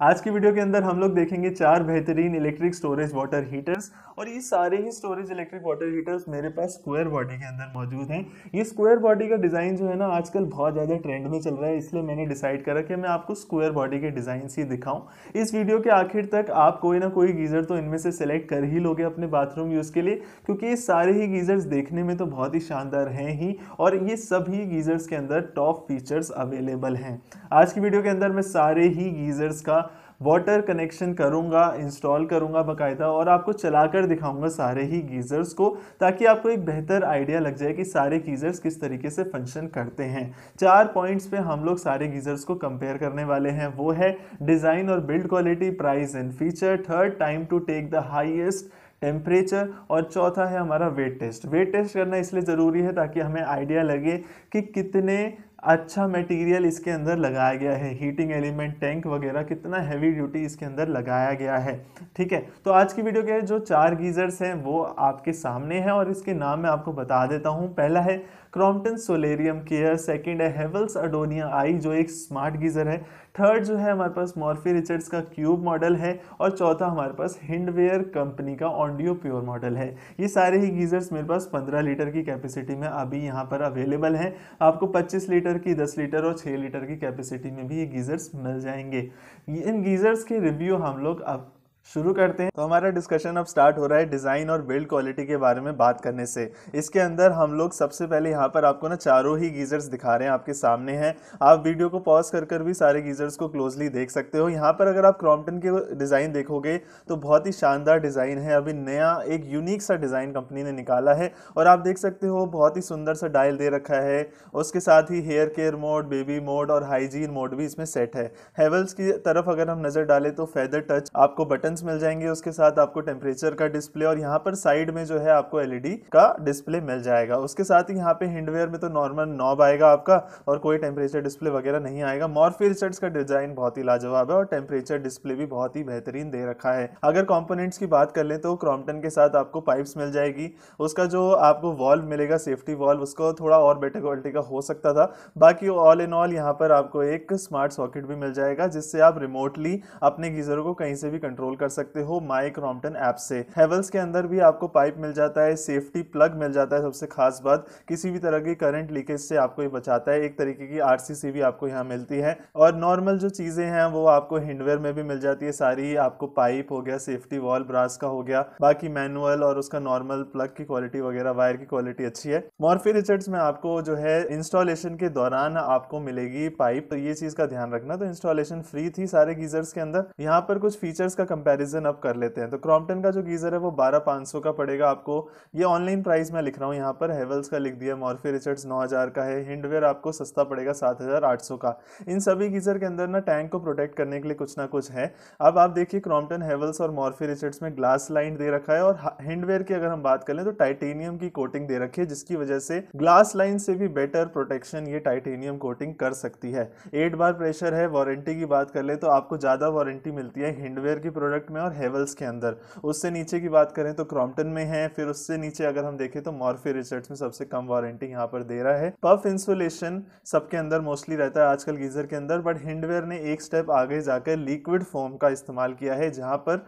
आज की वीडियो के अंदर हम लोग देखेंगे चार बेहतरीन इलेक्ट्रिक स्टोरेज वाटर हीटर्स और ये सारे ही स्टोरेज इलेक्ट्रिक वाटर हीटर्स मेरे पास स्क्वायर बॉडी के अंदर मौजूद हैं ये स्क्वायर बॉडी का डिज़ाइन जो है ना आजकल बहुत ज़्यादा ट्रेंड में चल रहा है इसलिए मैंने डिसाइड करा कि मैं आपको स्क्वायर बॉडी के डिज़ाइन ही दिखाऊँ इस वीडियो के आखिर तक आप कोई ना कोई गीज़र तो इनमें से सेलेक्ट कर ही लोगे अपने बाथरूम यूज़ के लिए क्योंकि ये सारे ही गीज़र्स देखने में तो बहुत ही शानदार हैं ही और ये सभी गीज़र्स के अंदर टॉप फीचर्स अवेलेबल हैं आज की वीडियो के अंदर मैं सारे ही गीज़र्स का वाटर कनेक्शन करूँगा इंस्टॉल करूँगा बाकायदा और आपको चला कर दिखाऊँगा सारे ही गीज़र्स को ताकि आपको एक बेहतर आइडिया लग जाए कि सारे गीज़र्स किस तरीके से फंक्शन करते हैं चार पॉइंट्स पे हम लोग सारे गीज़र्स को कंपेयर करने वाले हैं वो है डिज़ाइन और build quality price and feature third time to take the highest temperature और चौथा है हमारा वेट टेस्ट वेट टेस्ट करना इसलिए ज़रूरी है ताकि हमें आइडिया लगे कि कितने अच्छा मटेरियल इसके अंदर लगाया गया है हीटिंग एलिमेंट टैंक वगैरह कितना हैवी ड्यूटी इसके अंदर लगाया गया है ठीक है तो आज की वीडियो के जो चार गीज़र्स हैं वो आपके सामने हैं और इसके नाम मैं आपको बता देता हूँ पहला है क्रॉम्पटन सोलेरियम केयर सेकंड है हेवल्स अडोनिया आई जो एक स्मार्ट गीज़र है थर्ड जो है हमारे पास मॉर्फी रिचर्ड्स का क्यूब मॉडल है और चौथा हमारे पास हिंडवेयर कंपनी का ऑनडियो प्योर मॉडल है ये सारे ही गीज़र्स मेरे पास 15 लीटर की कैपेसिटी में अभी यहाँ पर अवेलेबल हैं आपको 25 लीटर लीटर की दस लीटर और छः लीटर की कैपेसिटी में भी ये गीज़र्स मिल जाएंगे इन गीज़र्स के रिव्यू हम लोग अब शुरू करते हैं तो हमारा डिस्कशन अब स्टार्ट हो रहा है डिज़ाइन और बिल्ड क्वालिटी के बारे में बात करने से इसके अंदर हम लोग सबसे पहले यहाँ पर आपको ना चारों ही गीज़र्स दिखा रहे हैं आपके सामने हैं आप वीडियो को पॉज कर कर भी सारे गीज़र्स को क्लोजली देख सकते हो यहाँ पर अगर आप क्रॉम्पटन के डिज़ाइन देखोगे तो बहुत ही शानदार डिज़ाइन है अभी नया एक यूनिक सा डिज़ाइन कंपनी ने निकाला है और आप देख सकते हो बहुत ही सुंदर सा डायल दे रखा है उसके साथ ही hair care mode baby mode और हाइजीन मोड भी इसमें सेट है हेवल्स की तरफ अगर हम नज़र डालें तो फेदर टच आपको बटन बटन्स मिल जाएंगे उसके साथ आपको टेम्परेचर का डिस्प्ले और यहाँ पर साइड में जो है आपको एलईडी का डिस्प्ले मिल जाएगा उसके साथ ही यहाँ पे हिंडवेयर में तो नॉर्मल नॉब आएगा आपका और कोई टेम्परेचर डिस्प्ले वगैरह नहीं आएगा मॉरफिल सेट्स का डिजाइन बहुत ही लाजवाब है और टेम्परेचर डिस्प्ले भी बहुत ही बेहतरीन दे रखा है अगर कॉम्पोनेंट्स की बात कर लें तो क्रॉम्पटन के साथ आपको पाइप्स मिल जाएगी उसका जो आपको वॉल्व मिलेगा सेफ्टी वॉल्व उसको थोड़ा और बेटर क्वालिटी का हो सकता था बाकी ऑल इन ऑल यहाँ पर आपको एक स्मार्ट सॉकेट भी मिल जाएगा जिससे आप रिमोटली अपने गीजर को कहीं से भी कंट्रोल कर सकते हो माई क्रॉम्पटन ऐप से हेवल्स के अंदर भी आपको पाइप मिल जाता है सेफ्टी प्लग मिल जाता है सबसे खास बात किसी भी तरह की करंट लीकेज से आपको ये बचाता है एक तरीके की आर भी आपको यहाँ मिलती है और नॉर्मल जो चीज़ें हैं वो आपको हिंडवेयर में भी मिल जाती है सारी आपको पाइप हो गया सेफ्टी वॉल ब्रास का हो गया बाकी मैनुअल और उसका नॉर्मल प्लग की क्वालिटी वगैरह वायर की क्वालिटी अच्छी है मॉर्फी रिचर्ड्स में आपको जो है इंस्टॉलेशन के दौरान आपको मिलेगी पाइप तो ये चीज़ का ध्यान रखना तो इंस्टॉलेशन फ्री थी सारे गीजर्स के अंदर यहाँ पर कुछ फीचर्स का कंपेयर कंपैरिजन अब कर लेते हैं तो क्रॉम्पटन का जो गीज़र है वो बारह पाँच सौ का पड़ेगा आपको ये ऑनलाइन प्राइस मैं लिख रहा हूँ यहाँ पर हेवल्स का लिख दिया मॉर्फी रिचर्ड्स नौ हज़ार का है हिंडवेयर आपको सस्ता पड़ेगा सात हज़ार आठ सौ का इन सभी गीज़र के अंदर ना टैंक को प्रोटेक्ट करने के लिए कुछ ना कुछ है अब आप देखिए क्रॉम्पटन हेवल्स और मॉर्फी रिचर्ड्स में ग्लास लाइन दे रखा है और हिंडवेयर की अगर हम बात करें तो टाइटेनियम की कोटिंग दे रखी है जिसकी वजह से ग्लास लाइन से भी बेटर प्रोटेक्शन ये टाइटेनियम कोटिंग कर सकती है एट बार प्रेशर है वारंटी की बात कर ले तो आपको ज़्यादा वारंटी मिलती है हिंडवेयर की प्रोडक्ट प्रोडक्ट में और हेवल्स के अंदर उससे नीचे की बात करें तो क्रॉम्पटन में है फिर उससे नीचे अगर हम देखें तो मॉर्फे रिजर्ट में सबसे कम वारंटी यहाँ पर दे रहा है पफ इंसुलेशन सबके अंदर मोस्टली रहता है आजकल गीजर के अंदर बट हिंडवेयर ने एक स्टेप आगे जाकर लिक्विड फोम का इस्तेमाल किया है जहाँ पर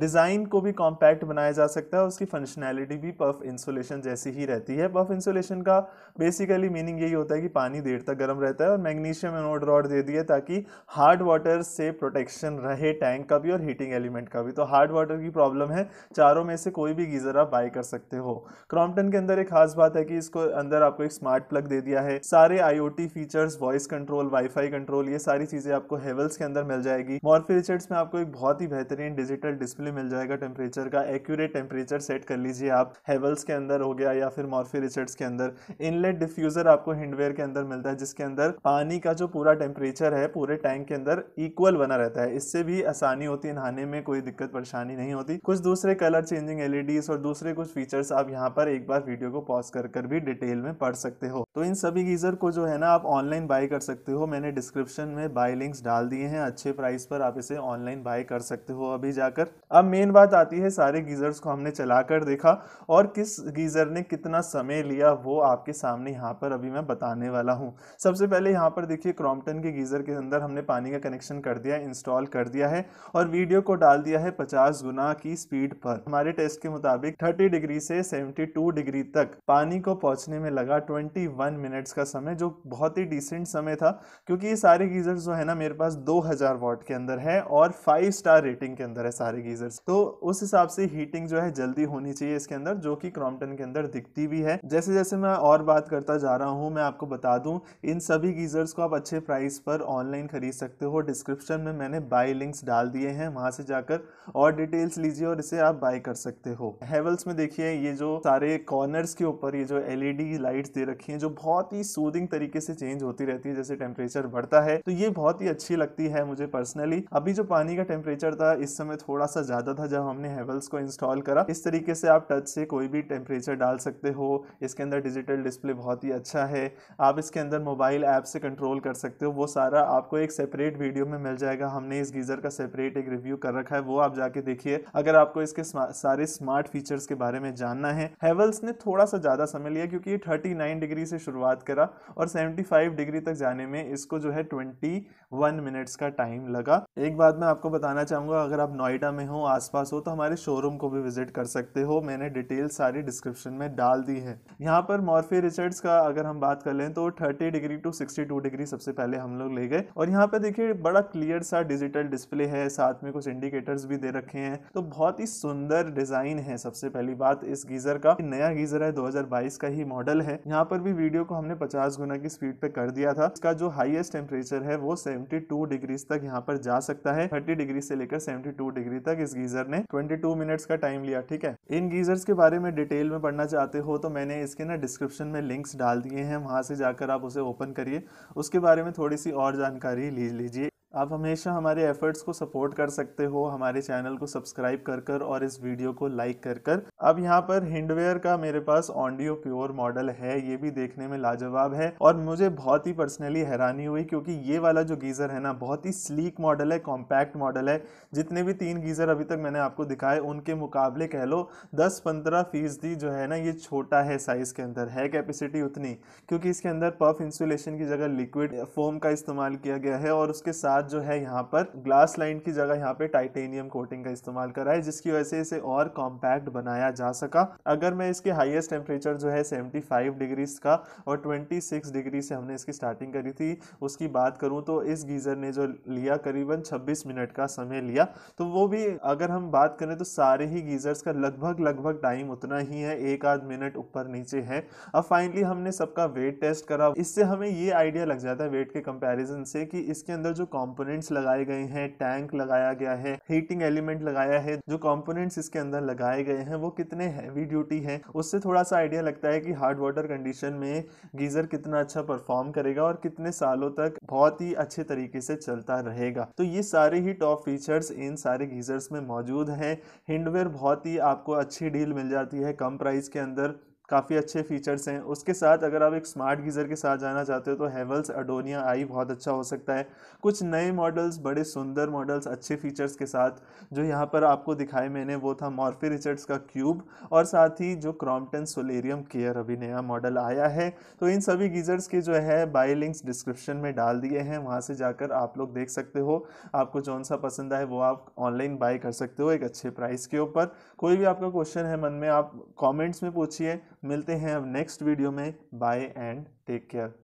डिज़ाइन को भी कॉम्पैक्ट बनाया जा सकता है उसकी फंक्शनैलिटी भी पफ इंसुलेशन जैसी ही रहती है पफ इंसुलेशन का बेसिकली मीनिंग यही होता है कि पानी देर तक गर्म रहता है और मैग्नीशियम एनोड रॉड दे दिए ताकि हार्ड वाटर से प्रोटेक्शन रहे टैंक का भी और हीटिंग एलिमेंट एलिमेंट का भी तो हार्ड वाटर की प्रॉब्लम है चारों में से कोई भी गीज़र आप बाय कर सकते हो क्रॉम्पटन के अंदर एक खास बात है कि इसको अंदर आपको एक स्मार्ट प्लग दे दिया है सारे IOT features voice control wifi control ये सारी चीज़ें आपको हेवल्स के अंदर मिल जाएगी मॉर्फी रिचर्ड्स में आपको एक बहुत ही बेहतरीन डिजिटल डिस्प्ले मिल जाएगा टेम्परेचर का एक्यूरेट टेम्परेचर सेट कर लीजिए आप हेवल्स के अंदर हो गया या फिर मॉर्फी रिचर्ड्स के अंदर इनलेट डिफ्यूज़र आपको हिंडवेयर के अंदर मिलता है जिसके अंदर पानी का जो पूरा टेम्परेचर है पूरे टैंक के अंदर इक्वल बना रहता है इससे भी आसानी होती है नहाने में कोई दिक्कत परेशानी नहीं होती कुछ दूसरे कलर चेंजिंग एलईडीज और दूसरे कुछ फीचर्स आप यहाँ पर एक बार वीडियो को पॉज कर कर भी डिटेल में पढ़ सकते हो तो इन सभी गीजर को जो है ना आप ऑनलाइन बाय कर सकते हो मैंने डिस्क्रिप्शन में बाय लिंक्स डाल दिए हैं अच्छे प्राइस पर आप इसे ऑनलाइन बाय कर सकते हो अभी जाकर अब मेन बात आती है सारे गीजर्स को हमने चला कर देखा और किस गीजर ने कितना समय लिया वो आपके सामने यहाँ पर अभी मैं बताने वाला हूँ सबसे पहले यहाँ पर देखिए क्रॉम्पटन के गीजर के अंदर हमने पानी का कनेक्शन कर दिया इंस्टॉल कर दिया है और वीडियो को डाल डाल दिया है 50 गुना की स्पीड पर हमारे टेस्ट के मुताबिक 30 डिग्री से 72 डिग्री तक पानी को पहुंचने में लगा 21 मिनट्स का समय जो बहुत ही डिसेंट समय था क्योंकि ये सारे गीजर जो है ना मेरे पास 2000 वॉट के अंदर है और फाइव स्टार रेटिंग के अंदर है सारे गीजर तो उस हिसाब से हीटिंग जो है जल्दी होनी चाहिए इसके अंदर जो की क्रॉम्पटन के अंदर दिखती भी है जैसे जैसे मैं और बात करता जा रहा हूँ मैं आपको बता दू इन सभी गीजर्स को आप अच्छे प्राइस पर ऑनलाइन खरीद सकते हो डिस्क्रिप्शन में मैंने बाई लिंक्स डाल दिए हैं वहां से जाकर और डिटेल्स लीजिए और इसे आप बाय कर सकते हो हेवल्स में देखिए ये जो सारे कॉर्नर्स के ऊपर ये जो एलईडी लाइट्स दे रखी हैं जो बहुत ही सूदिंग तरीके से चेंज होती रहती है जैसे टेम्परेचर बढ़ता है तो ये बहुत ही अच्छी लगती है मुझे पर्सनली अभी जो पानी का टेम्परेचर था इस समय थोड़ा सा ज़्यादा था जब हमने हेवल्स को इंस्टॉल करा इस तरीके से आप टच से कोई भी टेम्परेचर डाल सकते हो इसके अंदर डिजिटल डिस्प्ले बहुत ही अच्छा है आप इसके अंदर मोबाइल ऐप से कंट्रोल कर सकते हो वो सारा आपको एक सेपरेट वीडियो में मिल जाएगा हमने इस गीज़र का सेपरेट एक रिव्यू कर रखा है वो आप जाके देखिए अगर आपको इसके सारे स्मार्ट फीचर्स के बारे में जानना है हैवल्स ने थोड़ा सा ज़्यादा समय लिया क्योंकि ये 39 डिग्री से शुरुआत करा और 75 डिग्री तक जाने में इसको जो है 21 मिनट्स का टाइम लगा एक बात मैं आपको बताना चाहूँगा अगर आप नोएडा में हो आसपास हो तो हमारे शोरूम को भी विजिट कर सकते हो मैंने डिटेल सारी डिस्क्रिप्शन में डाल दी है यहाँ पर मॉर्फी रिचर्ड्स का अगर हम बात कर लें तो thirty degree to sixty degree सबसे पहले हम लोग ले गए और यहाँ पर देखिए बड़ा क्लियर सा डिजिटल डिस्प्ले है साथ में कुछ इंडिकेटर इंडिकेटर्स भी दे रखे हैं तो बहुत ही सुंदर डिज़ाइन है सबसे पहली बात इस गीज़र का नया गीज़र है 2022 का ही मॉडल है यहाँ पर भी वीडियो को हमने 50 गुना की स्पीड पे कर दिया था इसका जो हाईएस्ट टेम्परेचर है वो 72 डिग्रीज तक यहाँ पर जा सकता है 30 डिग्री से लेकर 72 डिग्री तक इस गीज़र ने 22 मिनट्स का टाइम लिया ठीक है इन गीज़र्स के बारे में डिटेल में पढ़ना चाहते हो तो मैंने इसके ना डिस्क्रिप्शन में लिंक्स डाल दिए हैं वहां से जाकर आप उसे ओपन करिए उसके बारे में थोड़ी सी और जानकारी ले लीजिए आप हमेशा हमारे एफ़र्ट्स को सपोर्ट कर सकते हो हमारे चैनल को सब्सक्राइब कर कर और इस वीडियो को लाइक कर कर अब यहाँ पर हिंडवेयर का मेरे पास ऑनडियो प्योर मॉडल है ये भी देखने में लाजवाब है और मुझे बहुत ही पर्सनली हैरानी हुई क्योंकि ये वाला जो गीज़र है ना बहुत ही स्लीक मॉडल है कॉम्पैक्ट मॉडल है जितने भी तीन गीज़र अभी तक मैंने आपको दिखाए उनके मुकाबले कह लो दस पंद्रह फीसदी जो है ना ये छोटा है साइज़ के अंदर है कैपेसिटी उतनी क्योंकि इसके अंदर पफ इंसुलेशन की जगह लिक्विड फोम का इस्तेमाल किया गया है और उसके साथ साथ जो है यहाँ पर ग्लास लाइन की जगह यहाँ पे टाइटेनियम कोटिंग का इस्तेमाल करा है जिसकी वजह से इसे और कॉम्पैक्ट बनाया जा सका अगर मैं इसके हाइएस्ट टेम्परेचर जो है सेवेंटी डिग्रीज का और ट्वेंटी डिग्री से हमने इसकी स्टार्टिंग करी थी उसकी बात करूँ तो इस गीज़र ने जो लिया करीबन छब्बीस मिनट का समय लिया तो वो भी अगर हम बात करें तो सारे ही गीज़र्स का लगभग लगभग टाइम उतना ही है एक आध मिनट ऊपर नीचे है अब फाइनली हमने सबका वेट टेस्ट करा इससे हमें ये आइडिया लग जाता है वेट के कंपैरिजन से कि इसके अंदर जो कॉम्प कंपोनेंट्स लगाए गए हैं टैंक लगाया गया है हीटिंग एलिमेंट लगाया है जो कंपोनेंट्स इसके अंदर लगाए गए हैं वो कितने हैवी ड्यूटी हैं उससे थोड़ा सा आइडिया लगता है कि हार्ड वाटर कंडीशन में गीज़र कितना अच्छा परफॉर्म करेगा और कितने सालों तक बहुत ही अच्छे तरीके से चलता रहेगा तो ये सारे ही टॉप फीचर्स इन सारे गीज़र्स में मौजूद हैं हिंडवेयर बहुत ही आपको अच्छी डील मिल जाती है कम प्राइस के अंदर काफ़ी अच्छे फीचर्स हैं उसके साथ अगर आप एक स्मार्ट गीज़र के साथ जाना चाहते हो तो हेवल्स अडोनिया आई बहुत अच्छा हो सकता है कुछ नए मॉडल्स बड़े सुंदर मॉडल्स अच्छे फीचर्स के साथ जो यहाँ पर आपको दिखाए मैंने वो था मॉर्फी रिचर्ड्स का क्यूब और साथ ही जो क्रॉम्पटन सोलेरियम केयर अभी नया मॉडल आया है तो इन सभी गीज़र्स के जो है बाई लिंक्स डिस्क्रिप्शन में डाल दिए हैं वहाँ से जाकर आप लोग देख सकते हो आपको कौन सा पसंद आए वो आप ऑनलाइन बाई कर सकते हो एक अच्छे प्राइस के ऊपर कोई भी आपका क्वेश्चन है मन में आप कॉमेंट्स में पूछिए मिलते हैं अब नेक्स्ट वीडियो में बाय एंड टेक केयर